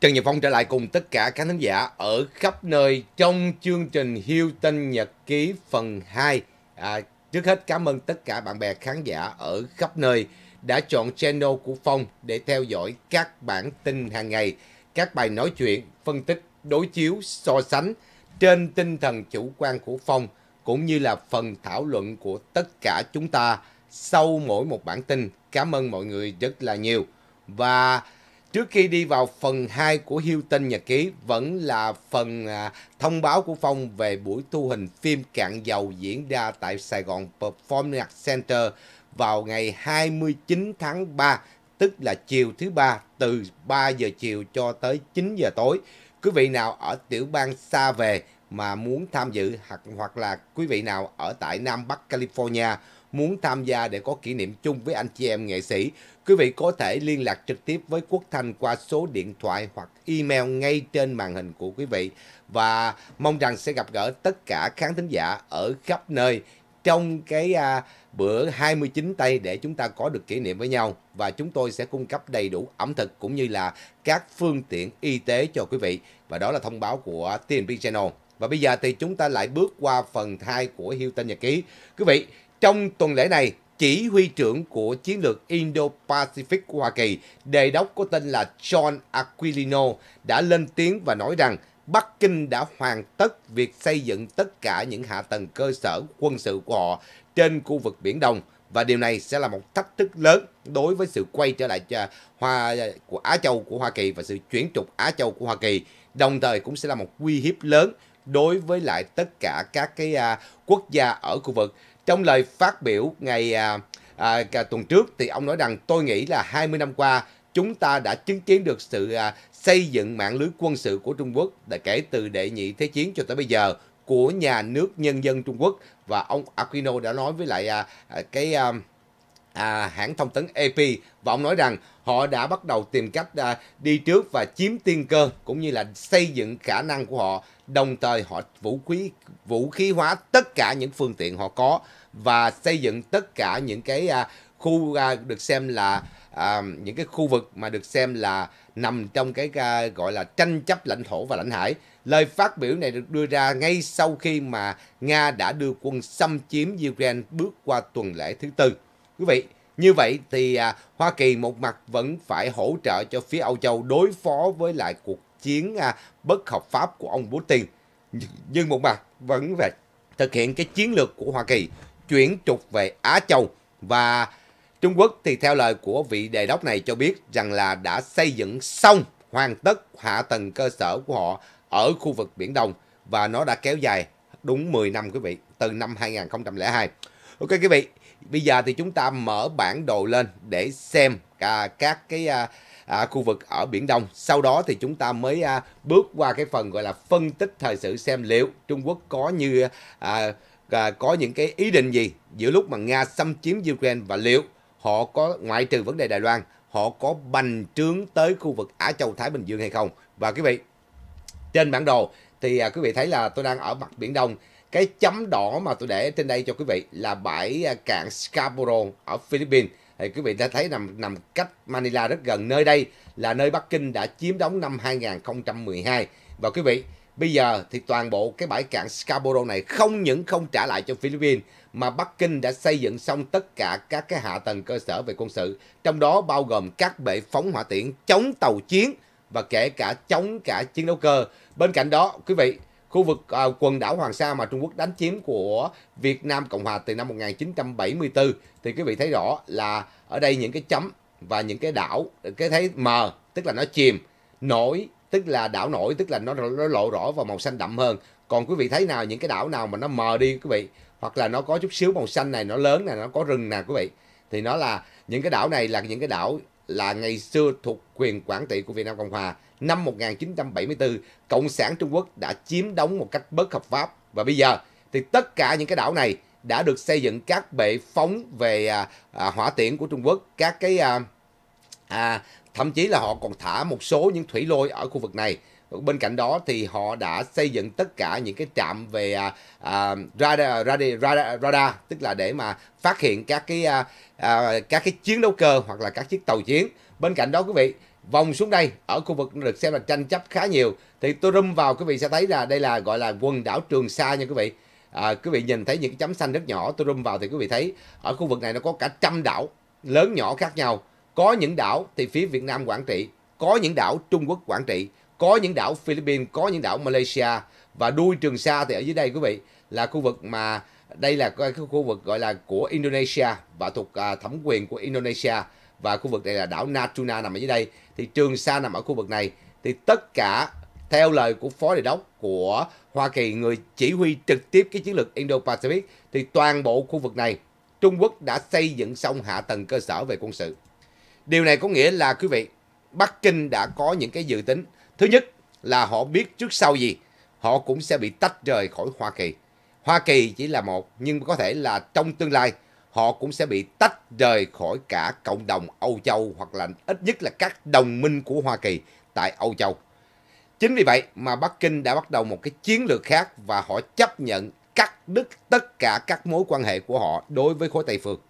Trần Nhật Phong trở lại cùng tất cả các khán giả ở khắp nơi trong chương trình Tinh Nhật Ký phần 2. À, trước hết cảm ơn tất cả bạn bè khán giả ở khắp nơi đã chọn channel của Phong để theo dõi các bản tin hàng ngày, các bài nói chuyện, phân tích, đối chiếu, so sánh trên tinh thần chủ quan của Phong cũng như là phần thảo luận của tất cả chúng ta sau mỗi một bản tin. Cảm ơn mọi người rất là nhiều. Và Trước khi đi vào phần 2 của Hilton Nhật Ký vẫn là phần à, thông báo của Phong về buổi thu hình phim Cạn Dầu diễn ra tại Sài Gòn performance Center vào ngày 29 tháng 3, tức là chiều thứ ba từ 3 giờ chiều cho tới 9 giờ tối. Quý vị nào ở tiểu bang xa về mà muốn tham dự hoặc, hoặc là quý vị nào ở tại Nam Bắc California muốn tham gia để có kỷ niệm chung với anh chị em nghệ sĩ, quý vị có thể liên lạc trực tiếp với Quốc Thanh qua số điện thoại hoặc email ngay trên màn hình của quý vị. Và mong rằng sẽ gặp gỡ tất cả khán thính giả ở khắp nơi trong cái à, bữa 29 Tây để chúng ta có được kỷ niệm với nhau và chúng tôi sẽ cung cấp đầy đủ ẩm thực cũng như là các phương tiện y tế cho quý vị và đó là thông báo của TNP Channel. Và bây giờ thì chúng ta lại bước qua phần 2 của Hilton Nhật Ký. Quý vị, trong tuần lễ này, chỉ huy trưởng của chiến lược Indo-Pacific của Hoa Kỳ, đề đốc có tên là John Aquilino, đã lên tiếng và nói rằng Bắc Kinh đã hoàn tất việc xây dựng tất cả những hạ tầng cơ sở quân sự của họ trên khu vực Biển Đông và điều này sẽ là một thách thức lớn đối với sự quay trở lại Hoa của Á Châu của Hoa Kỳ và sự chuyển trục Á Châu của Hoa Kỳ, đồng thời cũng sẽ là một uy hiếp lớn đối với lại tất cả các cái à, quốc gia ở khu vực trong lời phát biểu ngày à, à, tuần trước thì ông nói rằng tôi nghĩ là 20 năm qua chúng ta đã chứng kiến được sự à, xây dựng mạng lưới quân sự của Trung Quốc đã kể từ đệ nhị thế chiến cho tới bây giờ của nhà nước nhân dân Trung Quốc và ông Aquino đã nói với lại à, à cái à, à, hãng thông tấn AP và ông nói rằng họ đã bắt đầu tìm cách à, đi trước và chiếm tiên cơ cũng như là xây dựng khả năng của họ đồng thời họ vũ khí vũ khí hóa tất cả những phương tiện họ có và xây dựng tất cả những cái à, khu à, được xem là à, những cái khu vực mà được xem là nằm trong cái à, gọi là tranh chấp lãnh thổ và lãnh hải. Lời phát biểu này được đưa ra ngay sau khi mà Nga đã đưa quân xâm chiếm Ukraine bước qua tuần lễ thứ tư. Quý vị, như vậy thì à, Hoa Kỳ một mặt vẫn phải hỗ trợ cho phía Âu Châu đối phó với lại cuộc chiến à, bất hợp pháp của ông Putin. Nhưng một mặt vẫn phải thực hiện cái chiến lược của Hoa Kỳ chuyển trục về Á Châu và Trung Quốc thì theo lời của vị đề đốc này cho biết rằng là đã xây dựng xong hoàn tất hạ tầng cơ sở của họ ở khu vực Biển Đông và nó đã kéo dài đúng 10 năm quý vị, từ năm 2002. Ok quý vị, Bây giờ thì chúng ta mở bản đồ lên để xem à, các cái à, à, khu vực ở Biển Đông. Sau đó thì chúng ta mới à, bước qua cái phần gọi là phân tích thời sự xem liệu Trung Quốc có như à, à, có những cái ý định gì giữa lúc mà Nga xâm chiếm Ukraine và liệu họ có ngoại trừ vấn đề Đài Loan, họ có bành trướng tới khu vực Á Châu Thái Bình Dương hay không. Và quý vị, trên bản đồ thì à, quý vị thấy là tôi đang ở mặt Biển Đông cái chấm đỏ mà tôi để trên đây cho quý vị là bãi à, cạn Scarborough ở Philippines. Thì quý vị đã thấy nằm nằm cách Manila rất gần. Nơi đây là nơi Bắc Kinh đã chiếm đóng năm 2012. Và quý vị, bây giờ thì toàn bộ cái bãi cạn Scarborough này không những không trả lại cho Philippines mà Bắc Kinh đã xây dựng xong tất cả các cái hạ tầng cơ sở về quân sự, trong đó bao gồm các bệ phóng hỏa tiễn chống tàu chiến và kể cả chống cả chiến đấu cơ. Bên cạnh đó, quý vị, khu vực à, quần đảo Hoàng Sa mà Trung Quốc đánh chiếm của Việt Nam Cộng Hòa từ năm 1974 thì quý vị thấy rõ là ở đây những cái chấm và những cái đảo cái thấy mờ tức là nó chìm nổi tức là đảo nổi tức là nó, nó lộ rõ và màu xanh đậm hơn còn quý vị thấy nào những cái đảo nào mà nó mờ đi quý vị hoặc là nó có chút xíu màu xanh này nó lớn này nó có rừng nè quý vị thì nó là những cái đảo này là những cái đảo là ngày xưa thuộc quyền quản trị của Việt Nam Cộng Hòa năm 1974, Cộng sản Trung Quốc đã chiếm đóng một cách bất hợp pháp. Và bây giờ thì tất cả những cái đảo này đã được xây dựng các bệ phóng về à, à, hỏa tiễn của Trung Quốc, các cái à, à, thậm chí là họ còn thả một số những thủy lôi ở khu vực này. Bên cạnh đó thì họ đã xây dựng tất cả những cái trạm về à, à, radar, radar, radar, radar, tức là để mà phát hiện các cái à, à, các cái chiến đấu cơ hoặc là các chiếc tàu chiến. Bên cạnh đó quý vị, vòng xuống đây ở khu vực được xem là tranh chấp khá nhiều thì tôi rung vào quý vị sẽ thấy là đây là gọi là quần đảo Trường Sa nha quý vị à, quý vị nhìn thấy những cái chấm xanh rất nhỏ tôi rung vào thì quý vị thấy ở khu vực này nó có cả trăm đảo lớn nhỏ khác nhau có những đảo thì phía Việt Nam quản trị có những đảo Trung Quốc quản trị có những đảo Philippines có những đảo Malaysia và đuôi Trường Sa thì ở dưới đây quý vị là khu vực mà đây là cái khu vực gọi là của Indonesia và thuộc à, thẩm quyền của Indonesia và khu vực này là đảo Natuna nằm ở dưới đây thì Trường Sa nằm ở khu vực này thì tất cả theo lời của phó đại đốc của Hoa Kỳ người chỉ huy trực tiếp cái chiến lược Indo-Pacific thì toàn bộ khu vực này Trung Quốc đã xây dựng xong hạ tầng cơ sở về quân sự. Điều này có nghĩa là quý vị, Bắc Kinh đã có những cái dự tính. Thứ nhất là họ biết trước sau gì, họ cũng sẽ bị tách rời khỏi Hoa Kỳ. Hoa Kỳ chỉ là một, nhưng có thể là trong tương lai họ cũng sẽ bị tách rời khỏi cả cộng đồng Âu Châu hoặc là ít nhất là các đồng minh của Hoa Kỳ tại Âu Châu. Chính vì vậy mà Bắc Kinh đã bắt đầu một cái chiến lược khác và họ chấp nhận cắt đứt tất cả các mối quan hệ của họ đối với khối Tây Phương.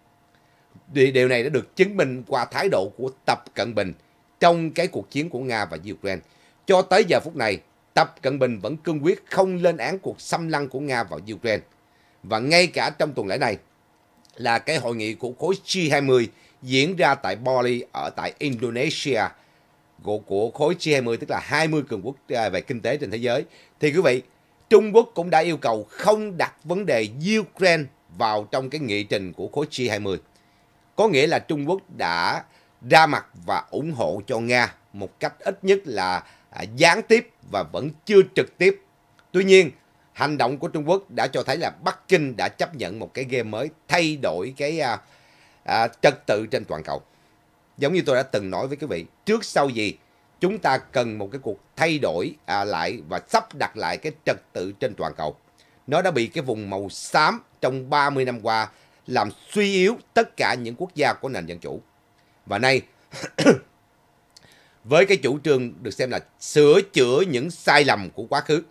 Điều này đã được chứng minh qua thái độ của Tập Cận Bình trong cái cuộc chiến của Nga và Ukraine. Cho tới giờ phút này, Tập Cận Bình vẫn cương quyết không lên án cuộc xâm lăng của Nga vào Ukraine. Và ngay cả trong tuần lễ này, là cái hội nghị của khối G20 diễn ra tại Bali ở tại Indonesia của, của khối G20 tức là 20 cường quốc à, về kinh tế trên thế giới. Thì quý vị, Trung Quốc cũng đã yêu cầu không đặt vấn đề Ukraine vào trong cái nghị trình của khối G20. Có nghĩa là Trung Quốc đã ra mặt và ủng hộ cho Nga một cách ít nhất là à, gián tiếp và vẫn chưa trực tiếp. Tuy nhiên, hành động của Trung Quốc đã cho thấy là Bắc Kinh đã chấp nhận một cái game mới thay đổi cái à, à, trật tự trên toàn cầu. Giống như tôi đã từng nói với quý vị, trước sau gì chúng ta cần một cái cuộc thay đổi à, lại và sắp đặt lại cái trật tự trên toàn cầu. Nó đã bị cái vùng màu xám trong 30 năm qua làm suy yếu tất cả những quốc gia của nền dân chủ. Và nay, với cái chủ trương được xem là sửa chữa những sai lầm của quá khứ,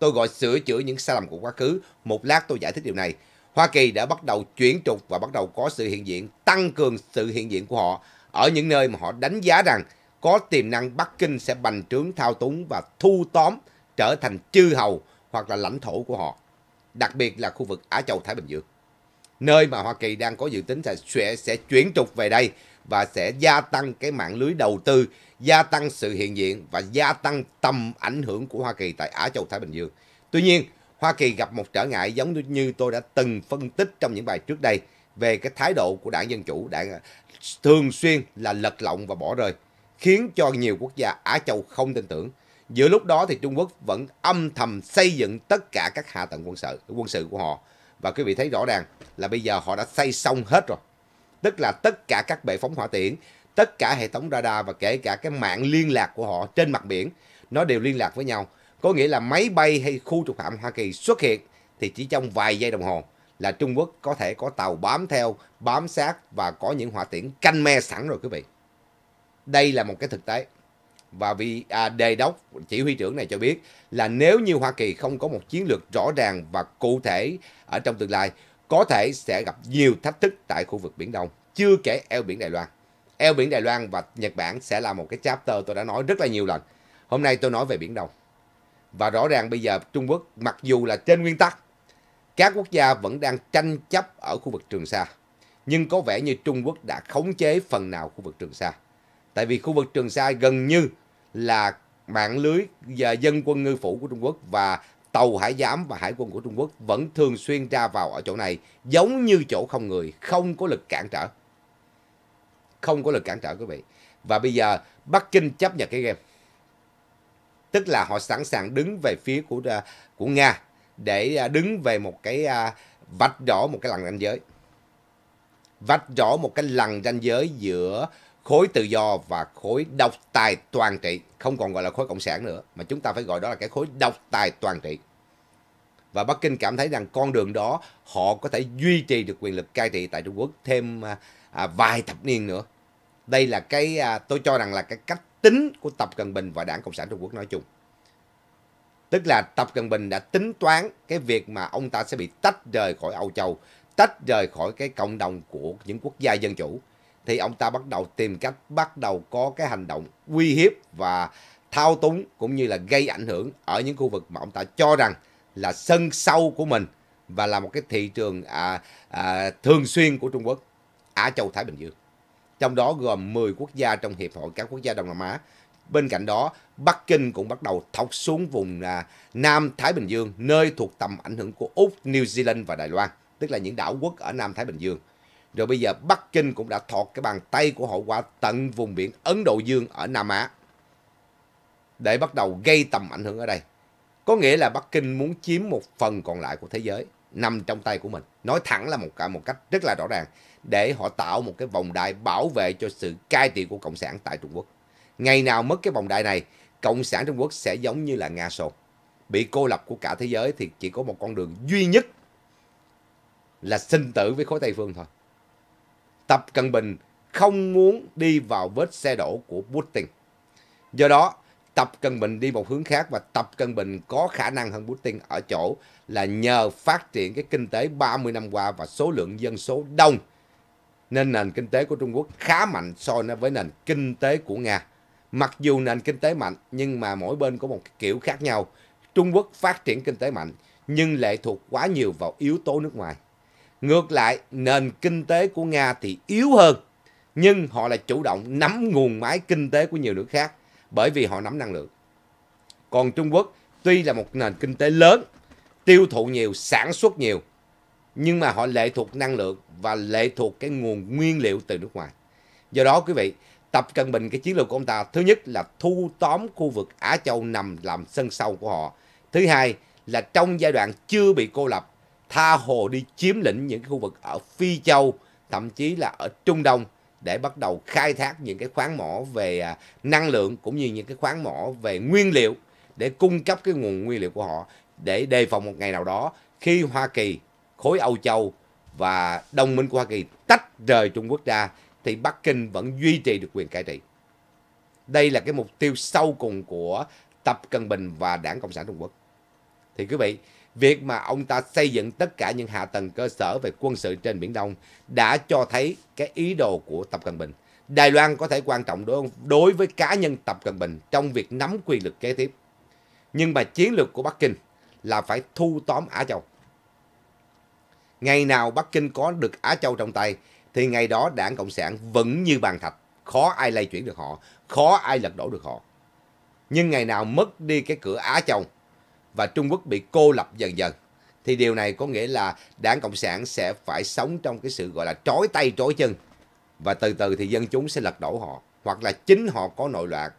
Tôi gọi sửa chữa những sai lầm của quá khứ. Một lát tôi giải thích điều này. Hoa Kỳ đã bắt đầu chuyển trục và bắt đầu có sự hiện diện, tăng cường sự hiện diện của họ ở những nơi mà họ đánh giá rằng có tiềm năng Bắc Kinh sẽ bành trướng thao túng và thu tóm trở thành chư hầu hoặc là lãnh thổ của họ, đặc biệt là khu vực Á Châu Thái Bình Dương. Nơi mà Hoa Kỳ đang có dự tính sẽ, sẽ chuyển trục về đây và sẽ gia tăng cái mạng lưới đầu tư, gia tăng sự hiện diện và gia tăng tầm ảnh hưởng của Hoa Kỳ tại Á Châu Thái Bình Dương. Tuy nhiên, Hoa Kỳ gặp một trở ngại giống như tôi đã từng phân tích trong những bài trước đây về cái thái độ của đảng Dân Chủ, đảng thường xuyên là lật lọng và bỏ rơi, khiến cho nhiều quốc gia Á Châu không tin tưởng. Giữa lúc đó thì Trung Quốc vẫn âm thầm xây dựng tất cả các hạ tầng quân sự, quân sự của họ. Và quý vị thấy rõ ràng là bây giờ họ đã xây xong hết rồi tức là tất cả các bệ phóng hỏa tiễn, tất cả hệ thống radar và kể cả cái mạng liên lạc của họ trên mặt biển, nó đều liên lạc với nhau. Có nghĩa là máy bay hay khu trục hạm Hoa Kỳ xuất hiện thì chỉ trong vài giây đồng hồ là Trung Quốc có thể có tàu bám theo, bám sát và có những hỏa tiễn canh me sẵn rồi quý vị. Đây là một cái thực tế. Và vì à, đề đốc chỉ huy trưởng này cho biết là nếu như Hoa Kỳ không có một chiến lược rõ ràng và cụ thể ở trong tương lai, có thể sẽ gặp nhiều thách thức tại khu vực Biển Đông, chưa kể eo biển Đài Loan. Eo biển Đài Loan và Nhật Bản sẽ là một cái chapter tôi đã nói rất là nhiều lần. Hôm nay tôi nói về Biển Đông. Và rõ ràng bây giờ Trung Quốc mặc dù là trên nguyên tắc, các quốc gia vẫn đang tranh chấp ở khu vực Trường Sa. Nhưng có vẻ như Trung Quốc đã khống chế phần nào khu vực Trường Sa. Tại vì khu vực Trường Sa gần như là mạng lưới và dân quân ngư phủ của Trung Quốc và tàu hải giám và hải quân của Trung Quốc vẫn thường xuyên ra vào ở chỗ này, giống như chỗ không người, không có lực cản trở. Không có lực cản trở quý vị. Và bây giờ Bắc Kinh chấp nhận cái game. Tức là họ sẵn sàng đứng về phía của à, của Nga để à, đứng về một cái à, vạch rõ một cái lằn ranh giới. Vạch rõ một cái lằn ranh giới giữa khối tự do và khối độc tài toàn trị không còn gọi là khối cộng sản nữa mà chúng ta phải gọi đó là cái khối độc tài toàn trị và Bắc Kinh cảm thấy rằng con đường đó họ có thể duy trì được quyền lực cai trị tại Trung Quốc thêm à, à, vài thập niên nữa đây là cái à, tôi cho rằng là cái cách tính của Tập Cận Bình và Đảng Cộng sản Trung Quốc nói chung tức là Tập Cận Bình đã tính toán cái việc mà ông ta sẽ bị tách rời khỏi Âu Châu tách rời khỏi cái cộng đồng của những quốc gia dân chủ thì ông ta bắt đầu tìm cách bắt đầu có cái hành động uy hiếp và thao túng cũng như là gây ảnh hưởng ở những khu vực mà ông ta cho rằng là sân sâu của mình và là một cái thị trường à, à, thường xuyên của Trung Quốc, Á Châu Thái Bình Dương. Trong đó gồm 10 quốc gia trong Hiệp hội các quốc gia Đông Nam Á. Bên cạnh đó, Bắc Kinh cũng bắt đầu thọc xuống vùng à, Nam Thái Bình Dương, nơi thuộc tầm ảnh hưởng của Úc, New Zealand và Đài Loan, tức là những đảo quốc ở Nam Thái Bình Dương. Rồi bây giờ Bắc Kinh cũng đã thọt cái bàn tay của họ qua tận vùng biển Ấn Độ Dương ở Nam Á. Để bắt đầu gây tầm ảnh hưởng ở đây. Có nghĩa là Bắc Kinh muốn chiếm một phần còn lại của thế giới nằm trong tay của mình. Nói thẳng là một cả một cách rất là rõ ràng để họ tạo một cái vòng đai bảo vệ cho sự cai trị của Cộng sản tại Trung Quốc. Ngày nào mất cái vòng đai này, Cộng sản Trung Quốc sẽ giống như là Nga Xô. Bị cô lập của cả thế giới thì chỉ có một con đường duy nhất là sinh tử với khối Tây Phương thôi. Tập Cận Bình không muốn đi vào vết xe đổ của Putin. Do đó, Tập Cận Bình đi một hướng khác và Tập Cận Bình có khả năng hơn Putin ở chỗ là nhờ phát triển cái kinh tế 30 năm qua và số lượng dân số đông nên nền kinh tế của Trung Quốc khá mạnh so với nền kinh tế của Nga. Mặc dù nền kinh tế mạnh nhưng mà mỗi bên có một kiểu khác nhau. Trung Quốc phát triển kinh tế mạnh nhưng lệ thuộc quá nhiều vào yếu tố nước ngoài. Ngược lại, nền kinh tế của Nga thì yếu hơn, nhưng họ lại chủ động nắm nguồn máy kinh tế của nhiều nước khác bởi vì họ nắm năng lượng. Còn Trung Quốc tuy là một nền kinh tế lớn, tiêu thụ nhiều, sản xuất nhiều, nhưng mà họ lệ thuộc năng lượng và lệ thuộc cái nguồn nguyên liệu từ nước ngoài. Do đó quý vị, Tập Cận Bình cái chiến lược của ông ta thứ nhất là thu tóm khu vực Á Châu nằm làm sân sau của họ. Thứ hai là trong giai đoạn chưa bị cô lập tha hồ đi chiếm lĩnh những khu vực ở Phi Châu, thậm chí là ở Trung Đông để bắt đầu khai thác những cái khoáng mỏ về à, năng lượng cũng như những cái khoáng mỏ về nguyên liệu để cung cấp cái nguồn nguyên liệu của họ để đề phòng một ngày nào đó khi Hoa Kỳ, khối Âu Châu và đồng minh của Hoa Kỳ tách rời Trung Quốc ra thì Bắc Kinh vẫn duy trì được quyền cai trị. Đây là cái mục tiêu sâu cùng của Tập Cận Bình và Đảng Cộng sản Trung Quốc. Thì quý vị, Việc mà ông ta xây dựng tất cả những hạ tầng cơ sở về quân sự trên Biển Đông đã cho thấy cái ý đồ của Tập Cận Bình. Đài Loan có thể quan trọng đối, đối với cá nhân Tập Cận Bình trong việc nắm quyền lực kế tiếp. Nhưng mà chiến lược của Bắc Kinh là phải thu tóm Á Châu. Ngày nào Bắc Kinh có được Á Châu trong tay thì ngày đó đảng Cộng sản vẫn như bàn thạch. Khó ai lay chuyển được họ, khó ai lật đổ được họ. Nhưng ngày nào mất đi cái cửa Á Châu và Trung Quốc bị cô lập dần dần thì điều này có nghĩa là đảng cộng sản sẽ phải sống trong cái sự gọi là trói tay trói chân và từ từ thì dân chúng sẽ lật đổ họ hoặc là chính họ có nội loạn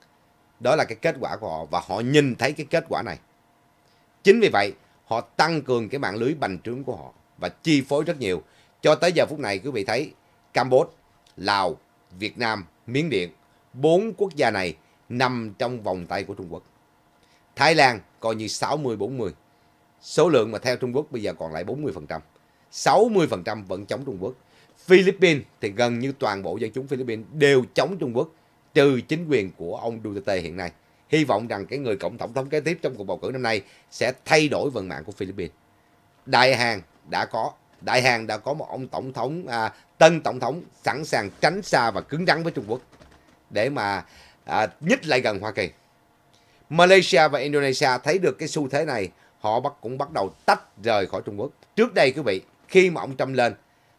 đó là cái kết quả của họ và họ nhìn thấy cái kết quả này chính vì vậy họ tăng cường cái mạng lưới bành trướng của họ và chi phối rất nhiều cho tới giờ phút này quý vị thấy Campuchia Lào Việt Nam Miến Điện bốn quốc gia này nằm trong vòng tay của Trung Quốc Thái Lan coi như 60-40. Số lượng mà theo Trung Quốc bây giờ còn lại 40%. 60% vẫn chống Trung Quốc. Philippines thì gần như toàn bộ dân chúng Philippines đều chống Trung Quốc trừ chính quyền của ông Duterte hiện nay. Hy vọng rằng cái người cộng tổng thống kế tiếp trong cuộc bầu cử năm nay sẽ thay đổi vận mạng của Philippines. Đại Hàn đã có Đại Hàn đã có một ông tổng thống à, tân tổng thống sẵn sàng tránh xa và cứng rắn với Trung Quốc để mà à, nhích lại gần Hoa Kỳ. Malaysia và Indonesia thấy được cái xu thế này, họ bắt cũng bắt đầu tách rời khỏi Trung Quốc. Trước đây quý vị, khi mà ông Trump lên,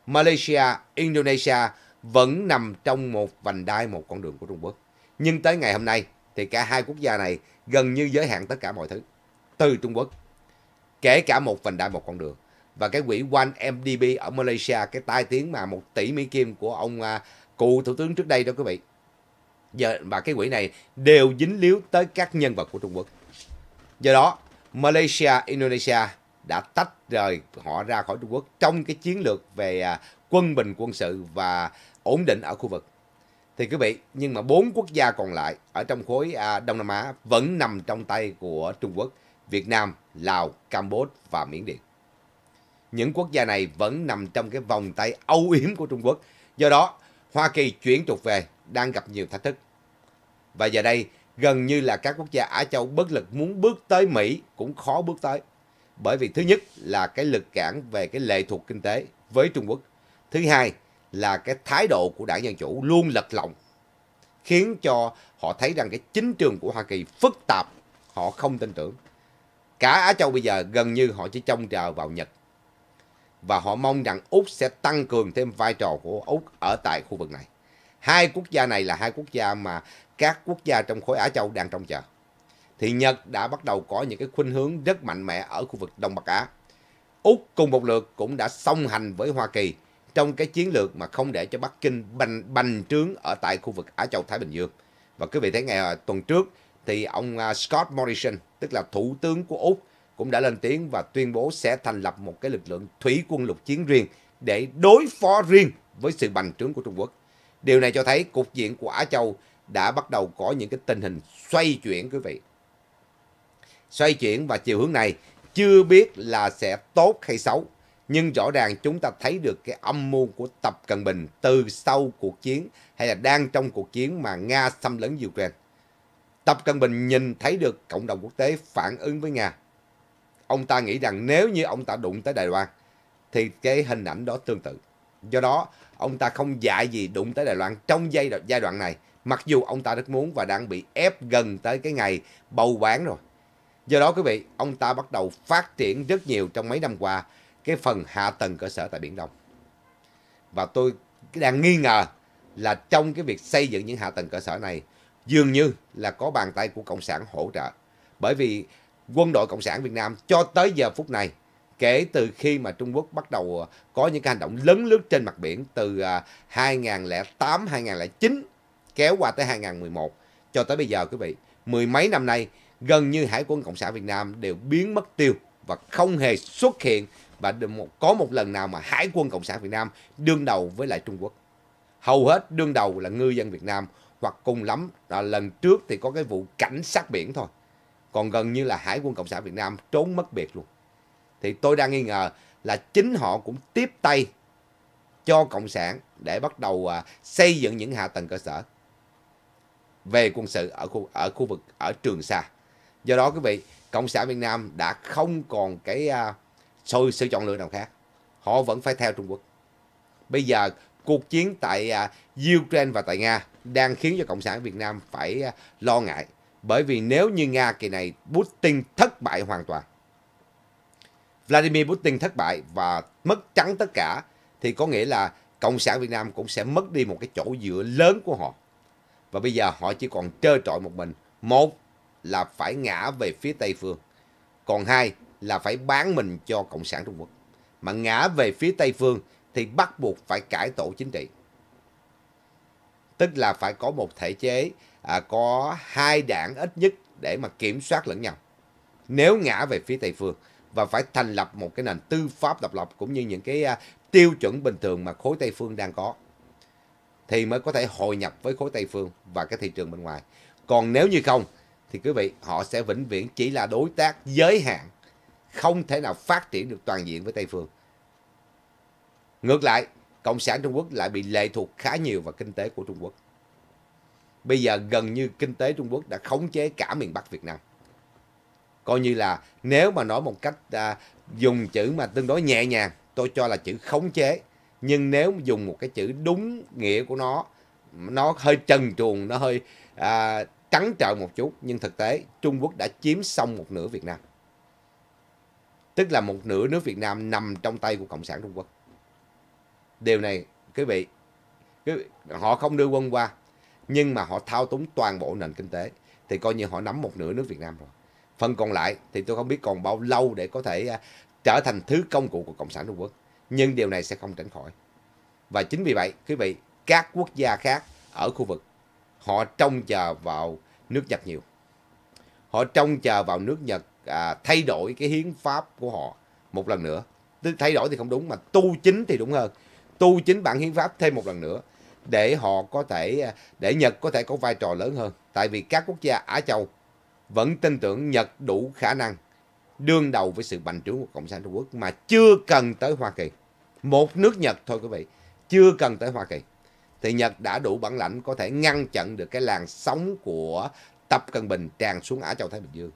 Malaysia, Indonesia vẫn nằm trong một vành đai một con đường của Trung Quốc. Nhưng tới ngày hôm nay thì cả hai quốc gia này gần như giới hạn tất cả mọi thứ từ Trung Quốc. Kể cả một vành đai một con đường. Và cái quỹ One MDB ở Malaysia, cái tai tiếng mà một tỷ Mỹ Kim của ông à, cụ Thủ tướng trước đây đó quý vị giờ và cái quỹ này đều dính líu tới các nhân vật của Trung Quốc. Do đó, Malaysia, Indonesia đã tách rời họ ra khỏi Trung Quốc trong cái chiến lược về à, quân bình quân sự và ổn định ở khu vực. Thì quý vị, nhưng mà bốn quốc gia còn lại ở trong khối à, Đông Nam Á vẫn nằm trong tay của Trung Quốc, Việt Nam, Lào, Campuchia và Miến Điện. Những quốc gia này vẫn nằm trong cái vòng tay âu yếm của Trung Quốc. Do đó, Hoa Kỳ chuyển trục về đang gặp nhiều thách thức. Và giờ đây, gần như là các quốc gia Á Châu bất lực muốn bước tới Mỹ cũng khó bước tới. Bởi vì thứ nhất là cái lực cản về cái lệ thuộc kinh tế với Trung Quốc. Thứ hai là cái thái độ của đảng Dân Chủ luôn lật lọng, khiến cho họ thấy rằng cái chính trường của Hoa Kỳ phức tạp, họ không tin tưởng. Cả Á Châu bây giờ gần như họ chỉ trông chờ vào Nhật. Và họ mong rằng Úc sẽ tăng cường thêm vai trò của Úc ở tại khu vực này. Hai quốc gia này là hai quốc gia mà các quốc gia trong khối Á Châu đang trông chờ. Thì Nhật đã bắt đầu có những cái khuynh hướng rất mạnh mẽ ở khu vực Đông Bắc Á. Úc cùng một lượt cũng đã song hành với Hoa Kỳ trong cái chiến lược mà không để cho Bắc Kinh bành, bành trướng ở tại khu vực Á Châu Thái Bình Dương. Và quý vị thấy ngày à, tuần trước thì ông à, Scott Morrison, tức là thủ tướng của Úc, cũng đã lên tiếng và tuyên bố sẽ thành lập một cái lực lượng thủy quân lục chiến riêng để đối phó riêng với sự bành trướng của Trung Quốc. Điều này cho thấy cục diện của Á Châu đã bắt đầu có những cái tình hình xoay chuyển quý vị. Xoay chuyển và chiều hướng này chưa biết là sẽ tốt hay xấu. Nhưng rõ ràng chúng ta thấy được cái âm mưu của Tập Cận Bình từ sau cuộc chiến hay là đang trong cuộc chiến mà Nga xâm lấn Ukraine. Tập Cận Bình nhìn thấy được cộng đồng quốc tế phản ứng với Nga. Ông ta nghĩ rằng nếu như ông ta đụng tới Đài Loan thì cái hình ảnh đó tương tự. Do đó, ông ta không dạy gì đụng tới Đài Loan trong giai đoạn, giai đoạn này. Mặc dù ông ta rất muốn và đang bị ép gần tới cái ngày bầu bán rồi. Do đó quý vị, ông ta bắt đầu phát triển rất nhiều trong mấy năm qua cái phần hạ tầng cơ sở tại Biển Đông. Và tôi đang nghi ngờ là trong cái việc xây dựng những hạ tầng cơ sở này dường như là có bàn tay của Cộng sản hỗ trợ. Bởi vì quân đội Cộng sản Việt Nam cho tới giờ phút này kể từ khi mà Trung Quốc bắt đầu ờ, có những cái hành động lấn lướt trên mặt biển từ 2008 ờ, 2009 kéo qua tới 2011 cho tới bây giờ quý vị. Mười mấy năm nay gần như Hải quân Cộng sản Việt Nam đều biến mất tiêu và không hề xuất hiện và có một lần nào mà Hải quân Cộng sản Việt Nam đương đầu với lại Trung Quốc. Hầu hết đương đầu là ngư dân Việt Nam hoặc cùng lắm là lần trước thì có cái vụ cảnh sát biển thôi. Còn gần như là Hải quân Cộng sản Việt Nam trốn mất biệt luôn thì tôi đang nghi ngờ là chính họ cũng tiếp tay cho cộng sản để bắt đầu à, xây dựng những hạ tầng cơ sở về quân sự ở khu ở khu vực ở Trường Sa. Do đó quý vị, cộng sản Việt Nam đã không còn cái à, sự sự chọn lựa nào khác. Họ vẫn phải theo Trung Quốc. Bây giờ cuộc chiến tại à, Ukraine và tại Nga đang khiến cho cộng sản Việt Nam phải lo ngại bởi vì nếu như Nga kỳ này Putin thất bại hoàn toàn Vladimir Putin thất bại và mất trắng tất cả thì có nghĩa là Cộng sản Việt Nam cũng sẽ mất đi một cái chỗ dựa lớn của họ. Và bây giờ họ chỉ còn trơ trọi một mình. Một là phải ngã về phía Tây Phương. Còn hai là phải bán mình cho Cộng sản Trung Quốc. Mà ngã về phía Tây Phương thì bắt buộc phải cải tổ chính trị. Tức là phải có một thể chế à, có hai đảng ít nhất để mà kiểm soát lẫn nhau. Nếu ngã về phía Tây Phương và phải thành lập một cái nền tư pháp độc lập cũng như những cái à, tiêu chuẩn bình thường mà khối Tây phương đang có thì mới có thể hội nhập với khối Tây phương và cái thị trường bên ngoài. Còn nếu như không thì quý vị họ sẽ vĩnh viễn chỉ là đối tác giới hạn, không thể nào phát triển được toàn diện với Tây phương. Ngược lại, cộng sản Trung Quốc lại bị lệ thuộc khá nhiều vào kinh tế của Trung Quốc. Bây giờ gần như kinh tế Trung Quốc đã khống chế cả miền Bắc Việt Nam coi như là nếu mà nói một cách à, dùng chữ mà tương đối nhẹ nhàng tôi cho là chữ khống chế nhưng nếu dùng một cái chữ đúng nghĩa của nó nó hơi trần truồng nó hơi à, trắng trợn một chút nhưng thực tế Trung Quốc đã chiếm xong một nửa Việt Nam tức là một nửa nước Việt Nam nằm trong tay của cộng sản Trung Quốc điều này quý vị quý vị họ không đưa quân qua nhưng mà họ thao túng toàn bộ nền kinh tế thì coi như họ nắm một nửa nước Việt Nam rồi Phần còn lại thì tôi không biết còn bao lâu để có thể à, trở thành thứ công cụ của Cộng sản Trung Quốc. Nhưng điều này sẽ không tránh khỏi. Và chính vì vậy, quý vị, các quốc gia khác ở khu vực, họ trông chờ vào nước Nhật nhiều. Họ trông chờ vào nước Nhật à, thay đổi cái hiến pháp của họ một lần nữa. thay đổi thì không đúng mà tu chính thì đúng hơn. Tu chính bản hiến pháp thêm một lần nữa để họ có thể à, để Nhật có thể có vai trò lớn hơn tại vì các quốc gia Á Châu vẫn tin tưởng Nhật đủ khả năng đương đầu với sự bành trướng của Cộng sản Trung Quốc mà chưa cần tới Hoa Kỳ. Một nước Nhật thôi quý vị, chưa cần tới Hoa Kỳ. Thì Nhật đã đủ bản lãnh có thể ngăn chặn được cái làn sóng của Tập Cận Bình tràn xuống Á Châu Thái Bình Dương.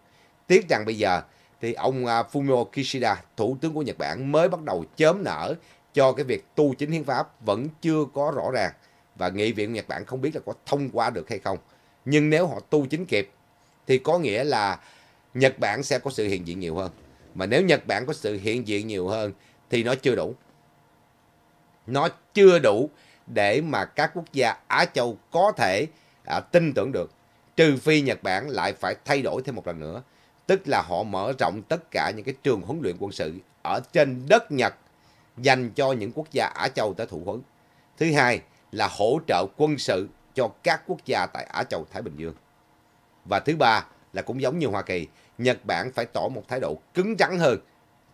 Tiếc rằng bây giờ thì ông à, Fumio Kishida, thủ tướng của Nhật Bản mới bắt đầu chớm nở cho cái việc tu chính hiến pháp vẫn chưa có rõ ràng và nghị viện Nhật Bản không biết là có thông qua được hay không. Nhưng nếu họ tu chính kịp thì có nghĩa là Nhật Bản sẽ có sự hiện diện nhiều hơn. Mà nếu Nhật Bản có sự hiện diện nhiều hơn thì nó chưa đủ. Nó chưa đủ để mà các quốc gia Á Châu có thể à, tin tưởng được. Trừ phi Nhật Bản lại phải thay đổi thêm một lần nữa. Tức là họ mở rộng tất cả những cái trường huấn luyện quân sự ở trên đất Nhật dành cho những quốc gia Á Châu tới thụ huấn. Thứ hai là hỗ trợ quân sự cho các quốc gia tại Á Châu Thái Bình Dương. Và thứ ba là cũng giống như Hoa Kỳ, Nhật Bản phải tỏ một thái độ cứng rắn hơn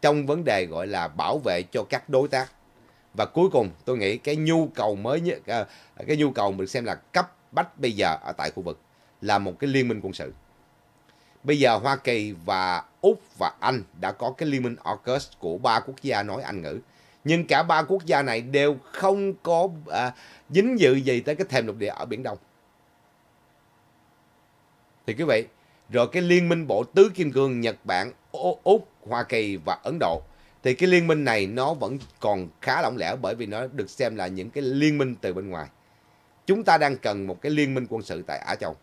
trong vấn đề gọi là bảo vệ cho các đối tác. Và cuối cùng tôi nghĩ cái nhu cầu mới nhất, à, cái nhu cầu được xem là cấp bách bây giờ ở tại khu vực là một cái liên minh quân sự. Bây giờ Hoa Kỳ và Úc và Anh đã có cái liên minh AUKUS của ba quốc gia nói Anh ngữ. Nhưng cả ba quốc gia này đều không có à, dính dự gì tới cái thềm lục địa ở Biển Đông thì quý vị rồi cái liên minh bộ tứ kim cương Nhật Bản Úc Hoa Kỳ và Ấn Độ thì cái liên minh này nó vẫn còn khá lỏng lẻo bởi vì nó được xem là những cái liên minh từ bên ngoài chúng ta đang cần một cái liên minh quân sự tại Á Châu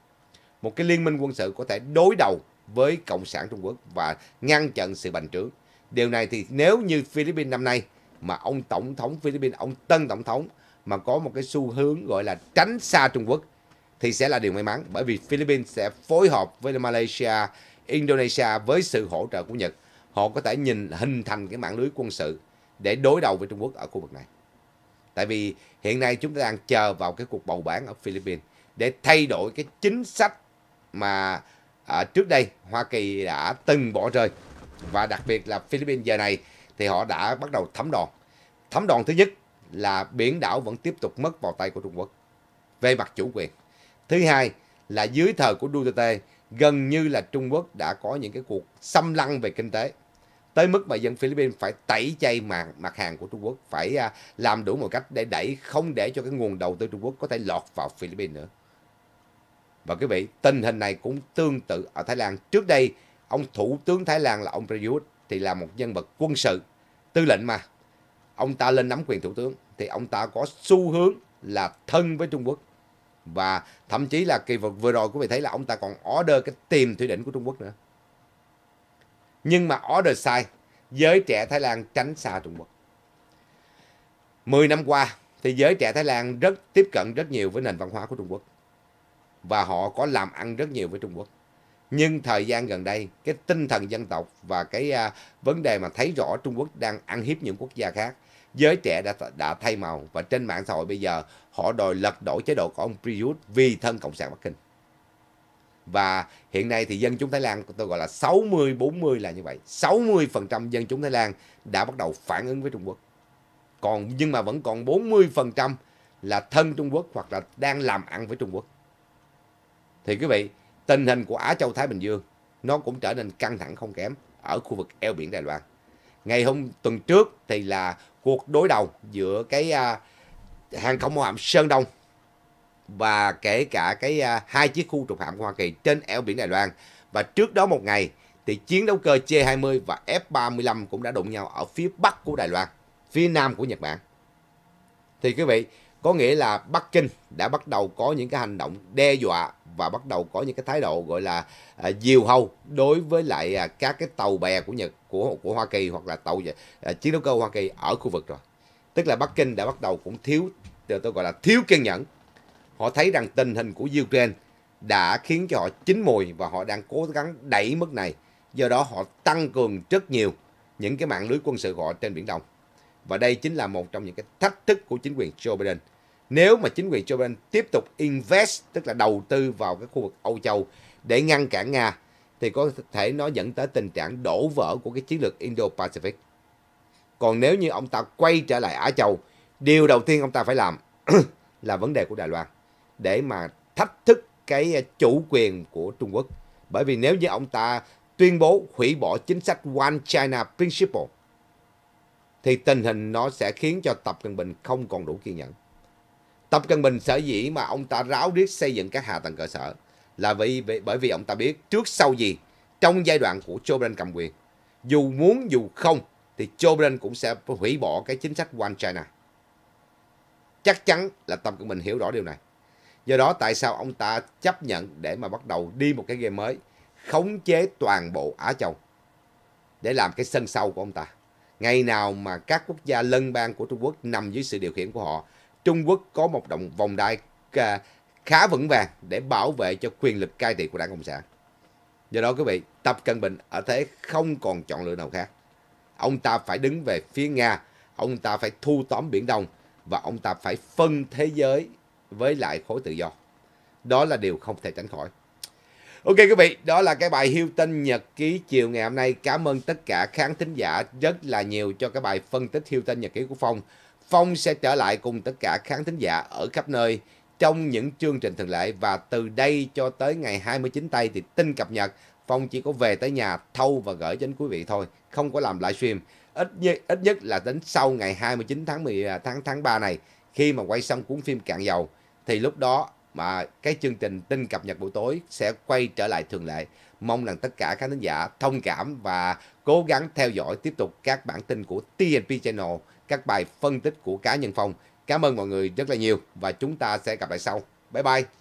một cái liên minh quân sự có thể đối đầu với Cộng sản Trung Quốc và ngăn chặn sự bành trướng điều này thì nếu như Philippines năm nay mà ông tổng thống Philippines ông tân tổng thống mà có một cái xu hướng gọi là tránh xa Trung Quốc thì sẽ là điều may mắn bởi vì Philippines sẽ phối hợp với Malaysia, Indonesia với sự hỗ trợ của Nhật. Họ có thể nhìn hình thành cái mạng lưới quân sự để đối đầu với Trung Quốc ở khu vực này. Tại vì hiện nay chúng ta đang chờ vào cái cuộc bầu bán ở Philippines để thay đổi cái chính sách mà à, trước đây Hoa Kỳ đã từng bỏ rơi. Và đặc biệt là Philippines giờ này thì họ đã bắt đầu thấm đòn. Thấm đòn thứ nhất là biển đảo vẫn tiếp tục mất vào tay của Trung Quốc về mặt chủ quyền. Thứ hai là dưới thời của Duterte, gần như là Trung Quốc đã có những cái cuộc xâm lăng về kinh tế. Tới mức mà dân Philippines phải tẩy chay mặt, mặt hàng của Trung Quốc, phải à, làm đủ mọi cách để đẩy, không để cho cái nguồn đầu tư Trung Quốc có thể lọt vào Philippines nữa. Và quý vị, tình hình này cũng tương tự ở Thái Lan. Trước đây, ông Thủ tướng Thái Lan là ông Prayut thì là một nhân vật quân sự, tư lệnh mà. Ông ta lên nắm quyền Thủ tướng thì ông ta có xu hướng là thân với Trung Quốc và thậm chí là kỳ vật vừa rồi quý vị thấy là ông ta còn order cái tìm thủy đỉnh của Trung Quốc nữa nhưng mà order sai giới trẻ Thái Lan tránh xa Trung Quốc 10 năm qua thì giới trẻ Thái Lan rất tiếp cận rất nhiều với nền văn hóa của Trung Quốc và họ có làm ăn rất nhiều với Trung Quốc nhưng thời gian gần đây cái tinh thần dân tộc và cái uh, vấn đề mà thấy rõ Trung Quốc đang ăn hiếp những quốc gia khác giới trẻ đã đã thay màu và trên mạng xã hội bây giờ họ đòi lật đổ chế độ của ông Priyut vì thân cộng sản Bắc Kinh. Và hiện nay thì dân chúng Thái Lan tôi gọi là 60 40 là như vậy, 60% dân chúng Thái Lan đã bắt đầu phản ứng với Trung Quốc. Còn nhưng mà vẫn còn 40% là thân Trung Quốc hoặc là đang làm ăn với Trung Quốc. Thì quý vị, tình hình của Á Châu Thái Bình Dương nó cũng trở nên căng thẳng không kém ở khu vực eo biển Đài Loan ngày hôm tuần trước thì là cuộc đối đầu giữa cái à, hàng không mẫu hạm Sơn Đông và kể cả cái à, hai chiếc khu trục hạm của Hoa Kỳ trên eo biển Đài Loan và trước đó một ngày thì chiến đấu cơ j 20 và F-35 cũng đã đụng nhau ở phía bắc của Đài Loan, phía nam của Nhật Bản. Thì quý vị, có nghĩa là Bắc Kinh đã bắt đầu có những cái hành động đe dọa và bắt đầu có những cái thái độ gọi là à, diều hâu đối với lại à, các cái tàu bè của Nhật của của Hoa Kỳ hoặc là tàu à, chiến đấu cơ Hoa Kỳ ở khu vực rồi. Tức là Bắc Kinh đã bắt đầu cũng thiếu tôi gọi là thiếu kiên nhẫn. Họ thấy rằng tình hình của Ukraine đã khiến cho họ chín mùi và họ đang cố gắng đẩy mức này. Do đó họ tăng cường rất nhiều những cái mạng lưới quân sự họ trên Biển Đông. Và đây chính là một trong những cái thách thức của chính quyền Joe Biden. Nếu mà chính quyền Joe Biden tiếp tục invest, tức là đầu tư vào cái khu vực Âu Châu để ngăn cản Nga, thì có thể nó dẫn tới tình trạng đổ vỡ của cái chiến lược Indo-Pacific. Còn nếu như ông ta quay trở lại Á Châu, điều đầu tiên ông ta phải làm là vấn đề của Đài Loan để mà thách thức cái chủ quyền của Trung Quốc. Bởi vì nếu như ông ta tuyên bố hủy bỏ chính sách One China Principle thì tình hình nó sẽ khiến cho Tập Cận Bình không còn đủ kiên nhẫn. Tập Cận Bình sở dĩ mà ông ta ráo riết xây dựng các hạ tầng cơ sở là vì, vì bởi vì ông ta biết trước sau gì trong giai đoạn của Joe Biden cầm quyền, dù muốn dù không thì Joe Biden cũng sẽ hủy bỏ cái chính sách One China. Chắc chắn là Tập Cận Bình hiểu rõ điều này. Do đó tại sao ông ta chấp nhận để mà bắt đầu đi một cái game mới khống chế toàn bộ Á Châu để làm cái sân sau của ông ta. Ngày nào mà các quốc gia lân bang của Trung Quốc nằm dưới sự điều khiển của họ, Trung Quốc có một động vòng đai à, khá vững vàng để bảo vệ cho quyền lực cai trị của đảng Cộng sản. Do đó quý vị, Tập Cận Bình ở thế không còn chọn lựa nào khác. Ông ta phải đứng về phía Nga, ông ta phải thu tóm Biển Đông và ông ta phải phân thế giới với lại khối tự do. Đó là điều không thể tránh khỏi. Ok quý vị, đó là cái bài Hilton Nhật ký chiều ngày hôm nay. Cảm ơn tất cả khán thính giả rất là nhiều cho cái bài phân tích Hilton Nhật ký của Phong. Phong sẽ trở lại cùng tất cả khán thính giả ở khắp nơi trong những chương trình thường lệ và từ đây cho tới ngày 29 tây thì tin cập nhật Phong chỉ có về tới nhà thâu và gửi đến quý vị thôi, không có làm live stream. Ít nhất ít nhất là đến sau ngày 29 tháng 10 à, tháng tháng 3 này khi mà quay xong cuốn phim cạn dầu thì lúc đó mà cái chương trình tin cập nhật buổi tối sẽ quay trở lại thường lệ. Mong rằng tất cả các khán giả thông cảm và cố gắng theo dõi tiếp tục các bản tin của TNP Channel, các bài phân tích của cá nhân phong. Cảm ơn mọi người rất là nhiều và chúng ta sẽ gặp lại sau. Bye bye!